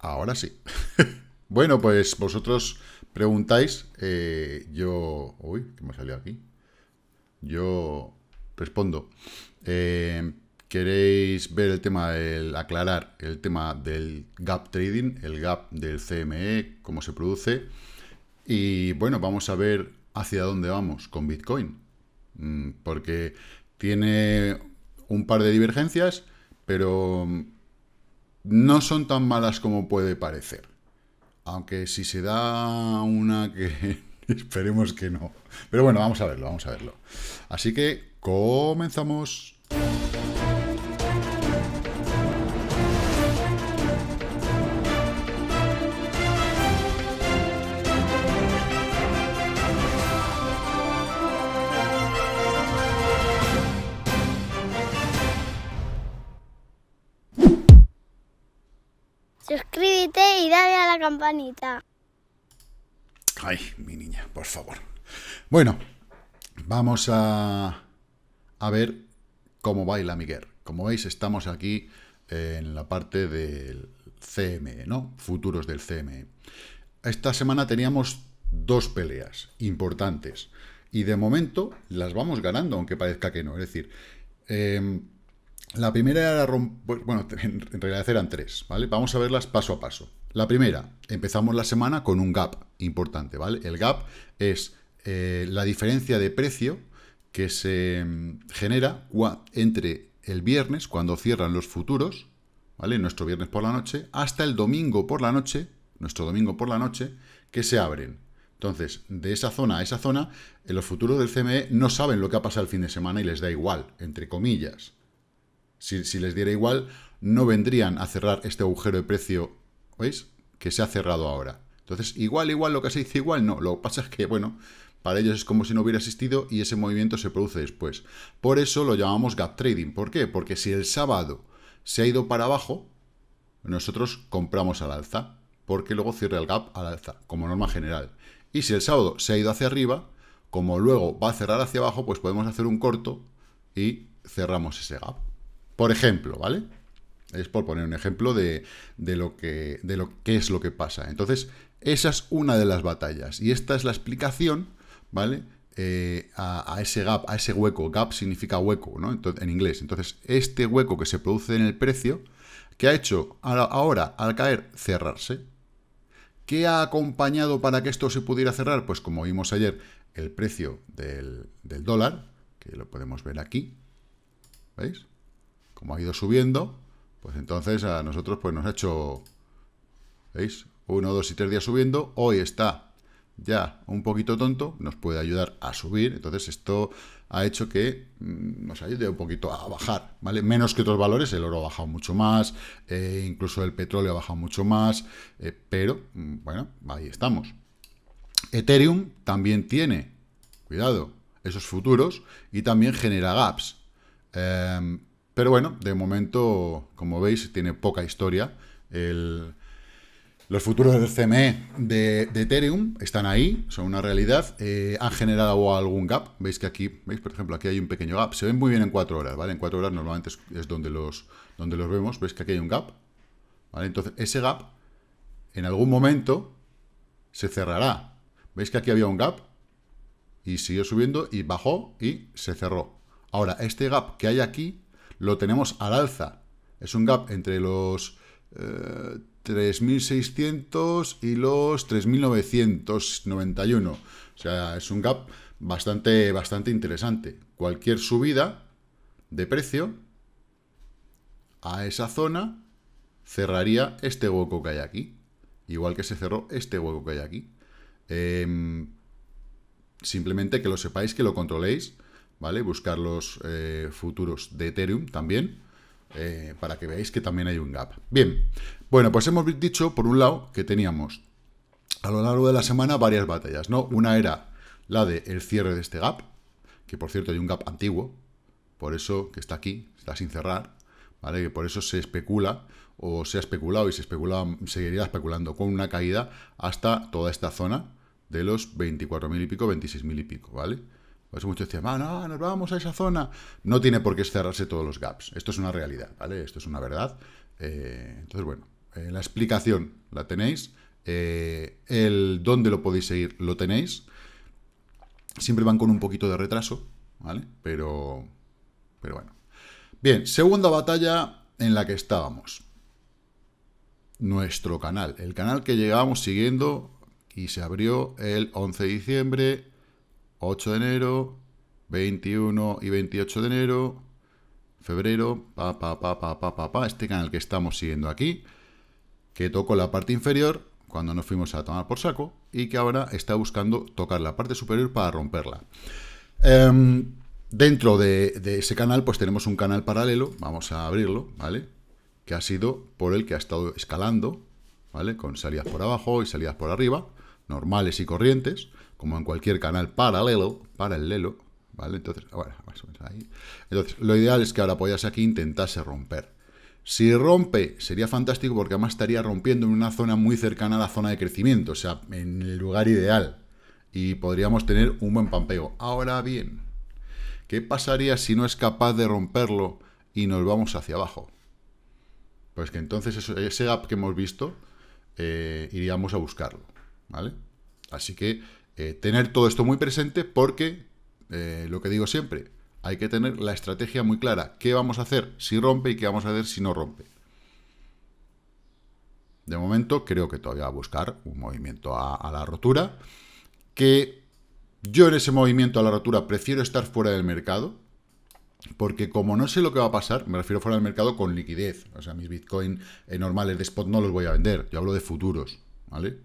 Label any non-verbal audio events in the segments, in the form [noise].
Ahora sí. [laughs] bueno, pues vosotros preguntáis, eh, yo... Uy, ¿qué me salido aquí? Yo respondo. Eh, ¿Queréis ver el tema del... aclarar el tema del gap trading, el gap del CME, cómo se produce? Y bueno, vamos a ver hacia dónde vamos con Bitcoin. Mm, porque tiene un par de divergencias, pero no son tan malas como puede parecer. Aunque si se da una que [laughs] esperemos que no. Pero bueno, vamos a verlo, vamos a verlo. Así que comenzamos. campanita. Ay, mi niña, por favor. Bueno, vamos a, a ver cómo baila Miguel. Como veis, estamos aquí en la parte del CME, ¿no? Futuros del CME. Esta semana teníamos dos peleas importantes. Y de momento las vamos ganando, aunque parezca que no. Es decir, em, la primera era romper... Bueno, [laughs] en realidad eran tres, ¿vale? Vamos a verlas paso a paso. La primera, empezamos la semana con un gap importante, ¿vale? El gap es eh, la diferencia de precio que se mm, genera entre el viernes, cuando cierran los futuros, ¿vale? Nuestro viernes por la noche, hasta el domingo por la noche, nuestro domingo por la noche, que se abren. Entonces, de esa zona a esa zona, en eh, los futuros del CME no saben lo que ha pasado el fin de semana y les da igual, entre comillas. si les diera igual, no vendrían a cerrar este agujero de precio ¿Veis? Que se ha cerrado ahora. Entonces, igual, igual, lo que se dice igual, no. Lo que pasa es que, bueno, para ellos es como si no hubiera existido y ese movimiento se produce después. Por eso lo llamamos gap trading. ¿Por qué? Porque si el sábado se ha ido para abajo, nosotros compramos al alza, porque luego cierra el gap al alza, como norma general. Y si el sábado se ha ido hacia arriba, como luego va a cerrar hacia abajo, pues podemos hacer un corto y cerramos ese gap. Por ejemplo, ¿vale? Es por poner un ejemplo de, lo que de lo, qué es lo que pasa. Entonces, esa es una de las batallas. Y esta es la explicación, ¿vale? Eh, a, ese gap, a ese hueco. Gap significa hueco, en inglés. Entonces, este hueco que se produce en el precio, que ha hecho ahora, al caer, cerrarse. ¿Qué ha acompañado para que esto se pudiera cerrar? Pues como vimos ayer, el precio del, del dólar, que lo podemos ver aquí, ¿veis? Como ha ido subiendo, pues entonces a nosotros pues nos ha hecho, ¿veis? Uno, dos y tres días subiendo. Hoy está ya un poquito tonto, nos puede ayudar a subir. Entonces esto ha hecho que mm, nos ayude un poquito a bajar, ¿vale? Menos que otros valores, el oro ha bajado mucho más, eh, incluso el petróleo ha bajado mucho más, eh, pero mm, bueno, ahí estamos. Ethereum también tiene, cuidado, esos futuros y también genera gaps. Em, pero bueno, de momento, como veis, tiene poca historia. los futuros del CME de, Ethereum están ahí, son una realidad. Eh, han generado algún gap. Veis que aquí, veis, por ejemplo, aquí hay un pequeño gap. Se ven muy bien en cuatro horas, ¿vale? En cuatro horas normalmente es, donde, los, donde los vemos. Veis que aquí hay un gap. ¿Vale? Entonces, ese gap, en algún momento, se cerrará. Veis que aquí había un gap y siguió subiendo y bajó y se cerró. Ahora, este gap que hay aquí lo tenemos al alza. Es un gap entre los 3.600 eh, y los 3.991. O sea, es un gap bastante, bastante interesante. Cualquier subida de precio a esa zona cerraría este hueco que hay aquí. Igual que se cerró este hueco que hay aquí. Em, simplemente que lo sepáis, que lo controléis ¿vale? Buscar los eh, futuros de Ethereum también, eh, para que veáis que también hay un gap. Bien, bueno, pues hemos dicho, por un lado, que teníamos a lo largo de la semana varias batallas, ¿no? Una era la del el cierre de este gap, que por cierto hay un gap antiguo, por eso que está aquí, está sin cerrar, ¿vale? Que por eso se especula, o se ha especulado y se especulaba seguiría especulando con una caída hasta toda esta zona de los 24.000 y pico, 26.000 y pico, ¿vale? Por eso muchos decían, ah, no, nos vamos a esa zona. No tiene por qué cerrarse todos los gaps. Esto es una realidad, ¿vale? Esto es una verdad. Eh, entonces, bueno, eh, la explicación la tenéis. Eh, el dónde lo podéis seguir lo tenéis. Siempre van con un poquito de retraso, ¿vale? Pero, pero bueno. Bien, segunda batalla en la que estábamos. Nuestro canal, el canal que llegábamos siguiendo y se abrió el 11 de diciembre 8 de enero, 21 y 28 de enero, febrero, pa, pa, pa, pa, pa, pa, pa, este canal que estamos siguiendo aquí, que tocó la parte inferior cuando nos fuimos a tomar por saco y que ahora está buscando tocar la parte superior para romperla. Em, dentro de, de, ese canal, pues tenemos un canal paralelo, vamos a abrirlo, ¿vale? Que ha sido por el que ha estado escalando, ¿vale? Con salidas por abajo y salidas por arriba, normales y corrientes como en cualquier canal paralelo, paralelo, ¿vale? Entonces, bueno, más o menos ahí. Entonces, lo ideal es que ahora podías aquí e intentase romper. Si rompe, sería fantástico porque además estaría rompiendo en una zona muy cercana a la zona de crecimiento, o sea, en el lugar ideal. Y podríamos tener un buen pampeo. Ahora bien, ¿qué pasaría si no es capaz de romperlo y nos vamos hacia abajo? Pues que entonces ese gap que hemos visto, eh, iríamos a buscarlo, ¿vale? Así que eh, tener todo esto muy presente porque, eh, lo que digo siempre, hay que tener la estrategia muy clara. ¿Qué vamos a hacer si rompe y qué vamos a hacer si no rompe? De momento creo que todavía va a buscar un movimiento a, la rotura. Que yo en ese movimiento a la rotura prefiero estar fuera del mercado. Porque como no sé lo que va a pasar, me refiero fuera del mercado con liquidez. O sea, mis bitcoins eh, normales de spot no los voy a vender. Yo hablo de futuros, ¿vale?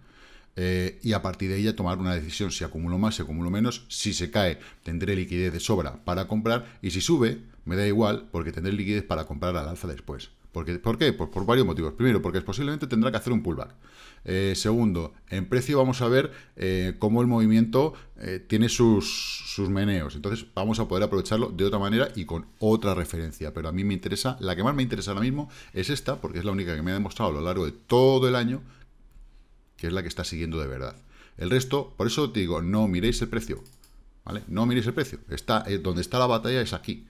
Eh, y a partir de ella tomar una decisión si acumulo más, si acumulo menos, si se cae tendré liquidez de sobra para comprar y si sube me da igual porque tendré liquidez para comprar al alza después. ¿Por qué? Pues por varios motivos. Primero, porque posiblemente tendrá que hacer un pullback. Eh, segundo, en precio vamos a ver eh, cómo el movimiento tiene sus, sus, meneos. Entonces vamos a poder aprovecharlo de otra manera y con otra referencia. Pero a mí me interesa, la que más me interesa ahora mismo es esta, porque es la única que me ha demostrado a lo largo de todo el año que es la que está siguiendo de verdad. El resto, por eso te digo, no miréis el precio, ¿vale? No miréis el precio, está, eh, donde está la batalla es aquí.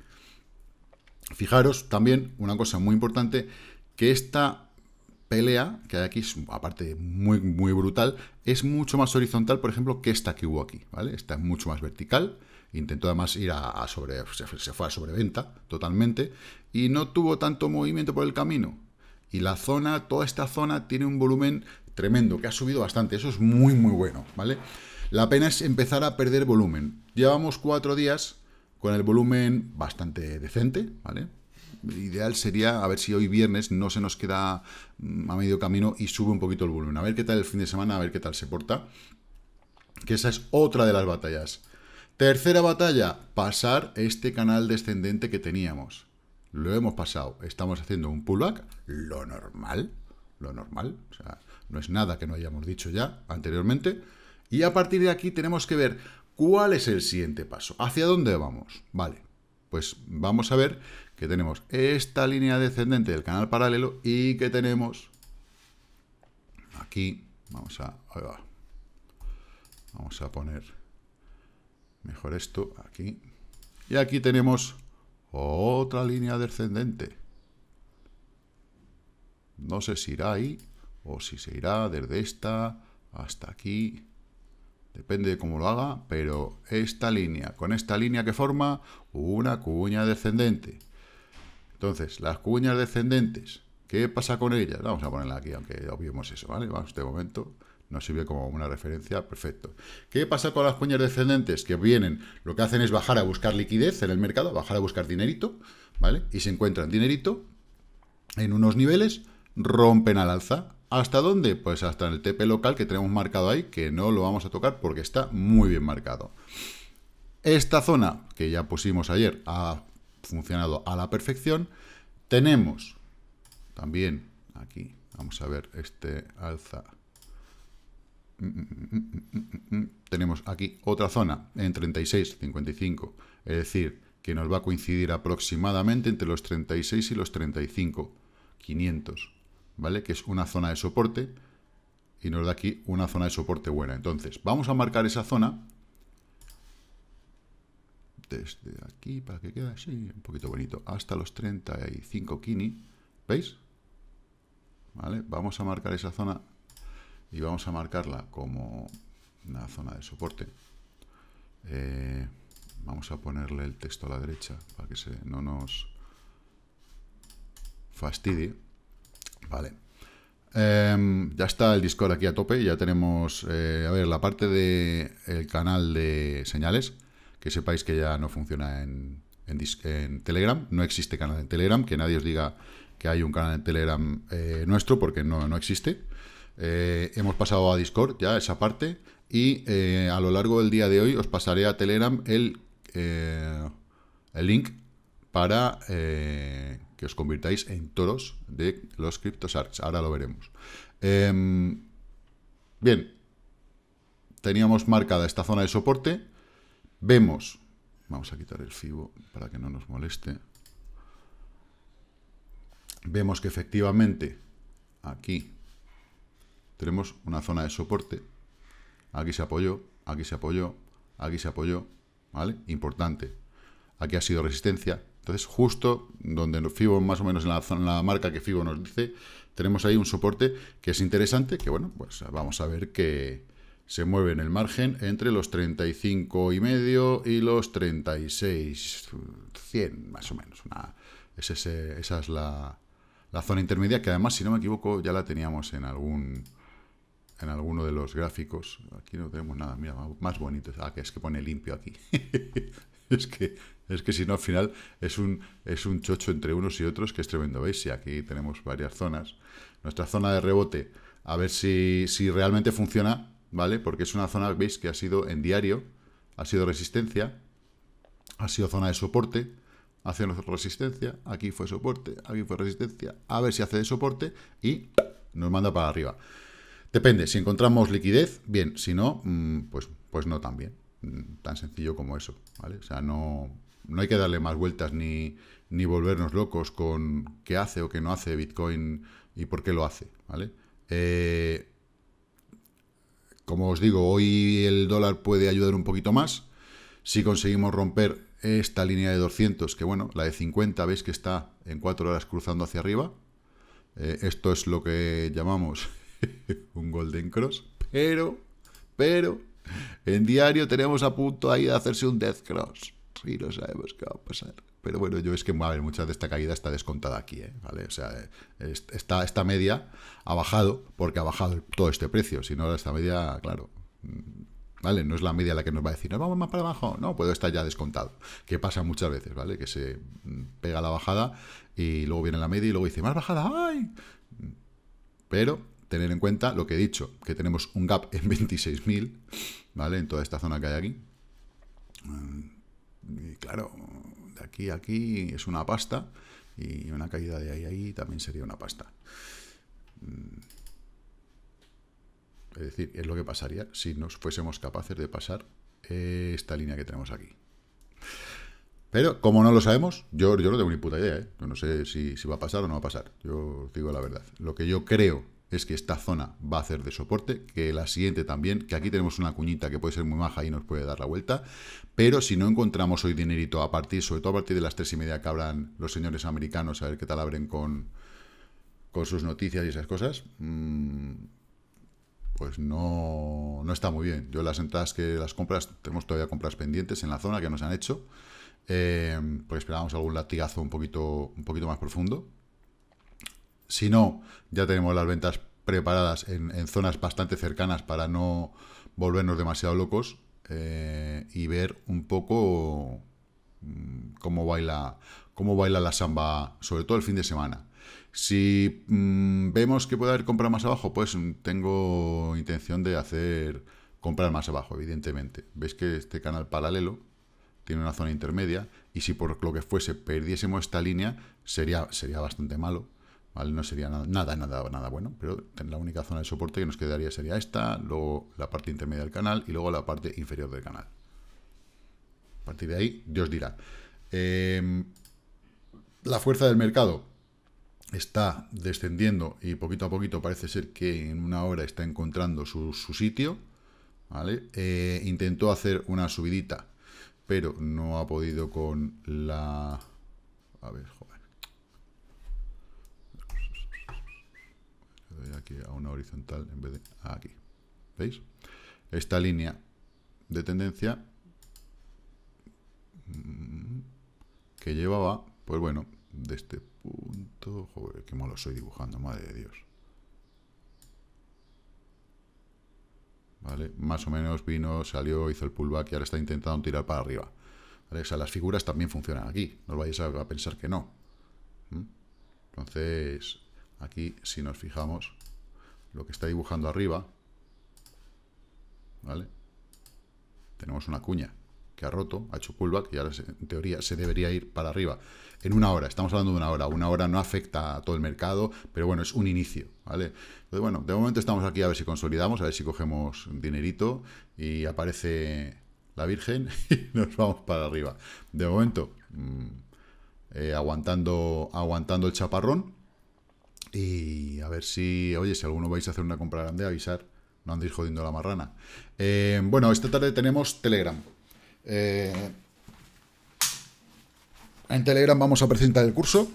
Fijaros también una cosa muy importante, que esta pelea que hay aquí, es, aparte muy, muy brutal, es mucho más horizontal, por ejemplo, que esta que hubo aquí, ¿vale? Esta es mucho más vertical, intentó además ir a, sobre, se fue a sobreventa totalmente, y no tuvo tanto movimiento por el camino, y la zona, toda esta zona tiene un volumen tremendo, que ha subido bastante. Eso es muy, muy bueno, ¿vale? La pena es empezar a perder volumen. Llevamos cuatro días con el volumen bastante decente, ¿vale? ideal sería a ver si hoy viernes no se nos queda mm, a medio camino y sube un poquito el volumen. A ver qué tal el fin de semana, a ver qué tal se porta. Que esa es otra de las batallas. Tercera batalla, pasar este canal descendente que teníamos. Lo hemos pasado. Estamos haciendo un pullback, lo normal, lo normal. O sea, no es nada que no hayamos dicho ya anteriormente. Y a partir de aquí tenemos que ver cuál es el siguiente paso, hacia dónde vamos. Vale, pues vamos a ver que tenemos esta línea descendente del canal paralelo y que tenemos aquí, vamos a, vamos a poner mejor esto aquí, y aquí tenemos otra línea descendente. No sé si irá ahí o si se irá desde esta hasta aquí. Depende de cómo lo haga, pero esta línea, con esta línea que forma una cuña descendente. Entonces, las cuñas descendentes, ¿qué pasa con ellas? Vamos a ponerla aquí, aunque obviemos eso, ¿vale? Vamos, de momento nos sirve como una referencia, perfecto. ¿Qué pasa con las cuñas descendentes? Que vienen, lo que hacen es bajar a buscar liquidez en el mercado, bajar a buscar dinerito, ¿vale? Y se encuentran dinerito en unos niveles, rompen al alza, ¿Hasta dónde? Pues hasta el TP local que tenemos marcado ahí, que no lo vamos a tocar porque está muy bien marcado. Esta zona que ya pusimos ayer ha funcionado a la perfección. Tenemos también aquí, vamos a ver este alza. Tenemos aquí otra zona en 36,55, es decir, que nos va a coincidir aproximadamente entre los 36 y los 35.500. ¿vale? Que es una zona de soporte y nos da aquí una zona de soporte buena. Entonces, vamos a marcar esa zona desde aquí para que quede así, un poquito bonito, hasta los 35 kini, ¿veis? ¿Vale? Vamos a marcar esa zona y vamos a marcarla como una zona de soporte. Eh, vamos a ponerle el texto a la derecha para que se, no nos fastidie. Vale. Em, ya está el Discord aquí a tope. Ya tenemos, eh, a ver, la parte del el canal de señales. Que sepáis que ya no funciona en, en, Telegram. No existe canal en Telegram. Que nadie os diga que hay un canal en Telegram eh, nuestro porque no, no existe. Eh, hemos pasado a Discord ya esa parte. Y a lo largo del día de hoy os pasaré a Telegram el, el link para que os convirtáis en toros de los CryptoSharks. Ahora lo veremos. Em, bien, teníamos marcada esta zona de soporte. Vemos, vamos a quitar el FIBO para que no nos moleste. Vemos que efectivamente aquí tenemos una zona de soporte. Aquí se apoyó, aquí se apoyó, aquí se apoyó, ¿vale? Importante. Aquí ha sido resistencia, entonces, justo donde nos FIBO, más o menos en la, en la marca que FIBO nos dice, tenemos ahí un soporte que es interesante, que bueno, pues vamos a ver que se mueve en el margen entre los 35 y medio y los 36, 100 más o menos. esa es la, la, zona intermedia que además, si no me equivoco, ya la teníamos en algún en alguno de los gráficos. Aquí no tenemos nada, mira, más bonito. Ah, que es que pone limpio aquí. [laughs] es que es que si no, al final es un, es un chocho entre unos y otros que es tremendo. ¿Veis? Y aquí tenemos varias zonas. Nuestra zona de rebote, a ver si, realmente funciona, ¿vale? Porque es una zona, ¿veis? Que ha sido en diario, ha sido resistencia, ha sido zona de soporte, hace resistencia, aquí fue soporte, aquí fue resistencia, a ver si hace de soporte y nos manda para arriba. Depende, si encontramos liquidez, bien, si no, mm, pues, pues no tan bien, mm, tan sencillo como eso, ¿vale? O sea, no, no hay que darle más vueltas ni, volvernos locos con qué hace o qué no hace Bitcoin y por qué lo hace, ¿vale? Eh, como os digo, hoy el dólar puede ayudar un poquito más. Si conseguimos romper esta línea de 200, que bueno, la de 50 veis que está en 4 horas cruzando hacia arriba. Eh, esto es lo que llamamos [laughs] un golden cross. Pero, pero, en diario tenemos a punto ahí de hacerse un death cross y no sabemos qué va a pasar. Pero bueno, yo es que, a mucha de esta caída está descontada aquí, ¿eh? ¿vale? O sea, eh, esta, esta media ha bajado porque ha bajado todo este precio, si no, esta media, claro, mm, ¿vale? No es la media la que nos va a decir, no, vamos más para abajo, no, puedo estar ya descontado, que pasa muchas veces, ¿vale? Que se mm, pega la bajada y luego viene la media y luego dice, más bajada, ¡ay! Mm. Pero tener en cuenta lo que he dicho, que tenemos un gap en 26.000, ¿vale? En toda esta zona que hay aquí. Y claro, de aquí a aquí es una pasta y una caída de ahí a ahí también sería una pasta. Mm. Es decir, es lo que pasaría si nos fuésemos capaces de pasar esta línea que tenemos aquí. Pero como no lo sabemos, yo, yo no tengo ni puta idea. ¿eh? Yo no sé si, si, va a pasar o no va a pasar. Yo digo la verdad. Lo que yo creo es que esta zona va a hacer de soporte, que la siguiente también, que aquí tenemos una cuñita que puede ser muy maja y nos puede dar la vuelta, pero si no encontramos hoy dinerito a partir, sobre todo a partir de las tres y media que abran los señores americanos, a ver qué tal abren con, con sus noticias y esas cosas, mm, pues no, no está muy bien. Yo las entradas que las compras, tenemos todavía compras pendientes en la zona que nos han hecho, eh, pues esperábamos algún latigazo un poquito, un poquito más profundo, si no, ya tenemos las ventas preparadas en, zonas bastante cercanas para no volvernos demasiado locos eh, y ver un poco mm, cómo baila, la samba, sobre todo el fin de semana. Si mm, vemos que puede haber compra más abajo, pues tengo intención de hacer comprar más abajo, evidentemente. Veis que este canal paralelo tiene una zona intermedia y si por lo que fuese perdiésemos esta línea, sería, sería bastante malo. No sería nada, nada, nada, bueno, pero la única zona de soporte que nos quedaría sería esta, luego la parte intermedia del canal y luego la parte inferior del canal. A partir de ahí, Dios dirá. Em, la fuerza del mercado está descendiendo y poquito a poquito parece ser que en una hora está encontrando su, sitio. Eh, intentó hacer una subidita, pero no ha podido con la... A ver, joder. aquí a una horizontal en vez de aquí. ¿Veis? Esta línea de tendencia mm, que llevaba, pues bueno, de este punto... Joder, qué malo soy dibujando, madre de Dios. ¿Vale? Más o menos vino, salió, hizo el pullback y ahora está intentando tirar para arriba. ¿Vale? O sea, las figuras también funcionan aquí. No os vayáis a, pensar que no. ¿Mm? Entonces, Aquí, si nos fijamos, lo que está dibujando arriba, ¿vale? Tenemos una cuña que ha roto, ha hecho pullback y ahora en teoría se debería ir para arriba. En una hora, estamos hablando de una hora. Una hora no afecta a todo el mercado, pero bueno, es un inicio, ¿vale? Entonces, pues bueno, de momento estamos aquí a ver si consolidamos, a ver si cogemos dinerito y aparece la Virgen [laughs] y nos vamos para arriba. De momento, mm, eh, aguantando, aguantando el chaparrón, y a ver si, oye, si alguno vais a hacer una compra grande, avisar, no andéis jodiendo la marrana. Eh, bueno, esta tarde tenemos Telegram. Eh, en Telegram vamos a presentar el curso.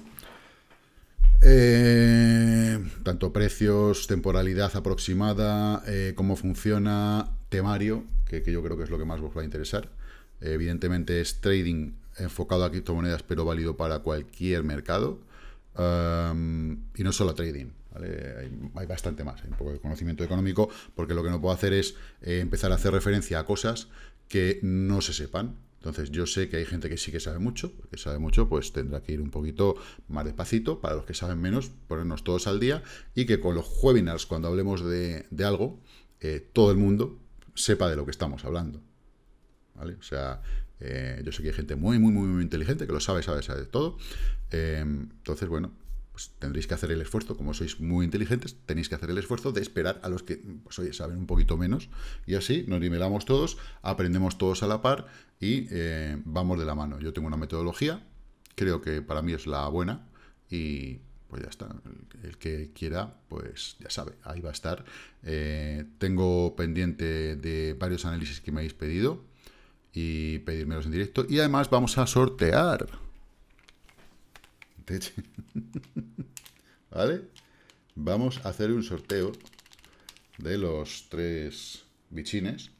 Eh, tanto precios, temporalidad aproximada, cómo funciona, temario, que, que, yo creo que es lo que más os va a interesar. Evidentemente es trading enfocado a criptomonedas, pero válido para cualquier mercado. Em, y no solo trading. Hay, bastante más, hay un poco de conocimiento económico, porque lo que no puedo hacer es eh, empezar a hacer referencia a cosas que no se sepan. Entonces yo sé que hay gente que sí que sabe mucho, que sabe mucho, pues tendrá que ir un poquito más despacito, para los que saben menos, ponernos todos al día, y que con los webinars, cuando hablemos de, algo, eh, todo el mundo sepa de lo que estamos hablando. ¿Vale? O sea, eh, yo sé que hay gente muy, muy, muy, muy inteligente que lo sabe, sabe, sabe todo. Eh, entonces, bueno, pues tendréis que hacer el esfuerzo, como sois muy inteligentes, tenéis que hacer el esfuerzo de esperar a los que, pues, saben un poquito menos. Y así nos nivelamos todos, aprendemos todos a la par y eh, vamos de la mano. Yo tengo una metodología, creo que para mí es la buena y pues ya está. el que quiera, pues ya sabe, ahí va a estar. tengo pendiente de varios análisis que me habéis pedido, y pedírmelos en directo. Y además vamos a sortear. [laughs] ¿Vale? Vamos a hacer un sorteo de los tres bichines.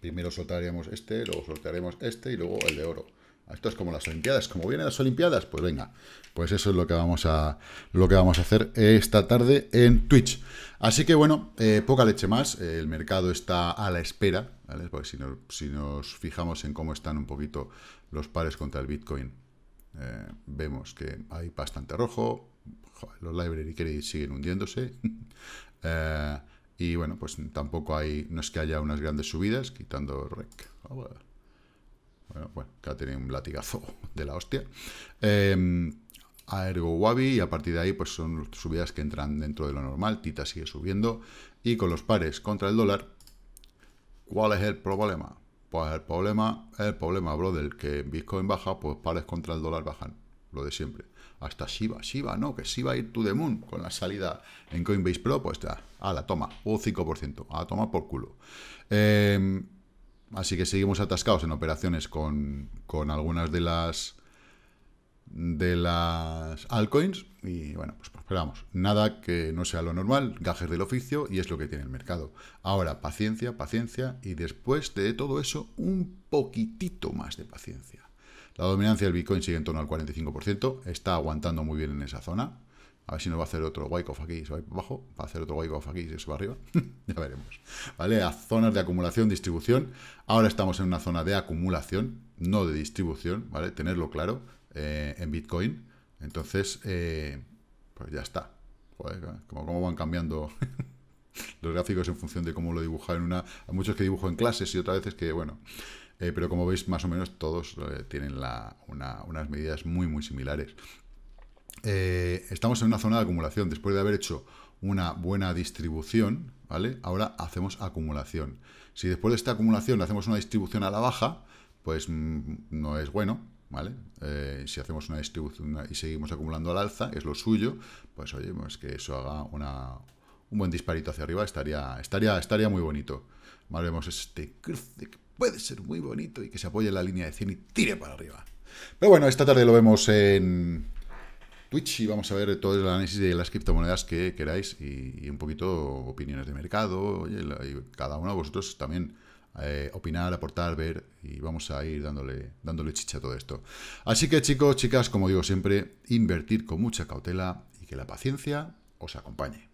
Primero soltaremos este, luego soltaremos este y luego el de oro. Esto es como las Olimpiadas. Como vienen las Olimpiadas, pues venga. Pues eso es lo que vamos a, lo que vamos a hacer esta tarde en Twitch. Así que bueno, eh, poca leche más. El mercado está a la espera porque si, nos fijamos en cómo están un poquito los pares contra el Bitcoin, eh, vemos que hay bastante rojo, los library credits siguen hundiéndose, [laughs] eh, y bueno, pues tampoco hay, no es que haya unas grandes subidas, quitando REC. Ah, bueno, bueno, que ha tenido un latigazo [laughs] de la hostia. Em, a Ergo Wabi y a partir de ahí pues son subidas que entran dentro de lo normal, Tita sigue subiendo y con los pares contra el dólar ¿Cuál es el problema? Pues el problema el problema, brother, que Bitcoin baja, pues pares contra el dólar bajan, lo de siempre. Hasta Shiba, Shiba, no, que Shiba ir to the moon con la salida en Coinbase Pro, pues está a la toma, un 5%, a la toma por culo. Eh, así que seguimos atascados en operaciones con, con algunas de las de las altcoins y bueno, pues esperamos. Pues, nada que no sea lo normal, gajes del oficio y es lo que tiene el mercado. Ahora, paciencia, paciencia y después de todo eso, un poquitito más de paciencia. La dominancia del Bitcoin sigue en torno al 45%, está aguantando muy bien en esa zona. A ver si nos va a hacer otro wake-off aquí, se va abajo, va a hacer otro wake-off aquí y se va arriba. [laughs] ya veremos. ¿Vale? A zonas de acumulación, distribución. Ahora estamos en una zona de acumulación, no de distribución, ¿vale? Tenerlo claro eh, en Bitcoin. Entonces, eh, pues ya está. como, van cambiando [laughs] los gráficos en función de cómo lo dibuja en una... Hay muchos que dibujo en clases y otras veces que, bueno... Eh, pero como veis, más o menos todos tienen unas medidas muy, muy similares. estamos en una zona de acumulación. Después de haber hecho una buena distribución, ¿vale? Ahora hacemos acumulación. Si después de esta acumulación hacemos una distribución a la baja, pues mm, no es bueno, ¿vale? Eh, si hacemos una distribución y seguimos acumulando al alza, es lo suyo, pues oye, pues que eso haga una, un buen disparito hacia arriba, estaría, estaría, estaría muy bonito. Vale, vemos este cruce que puede ser muy bonito y que se apoye en la línea de 100 y tire para arriba. Pero bueno, esta tarde lo vemos en Twitch y vamos a ver todo el análisis de las criptomonedas que queráis y, un poquito opiniones de mercado, y cada uno de vosotros también eh, opinar, aportar, ver y vamos a ir dándole, dándole chicha a todo esto. Así que chicos, chicas, como digo siempre, invertir con mucha cautela y que la paciencia os acompañe.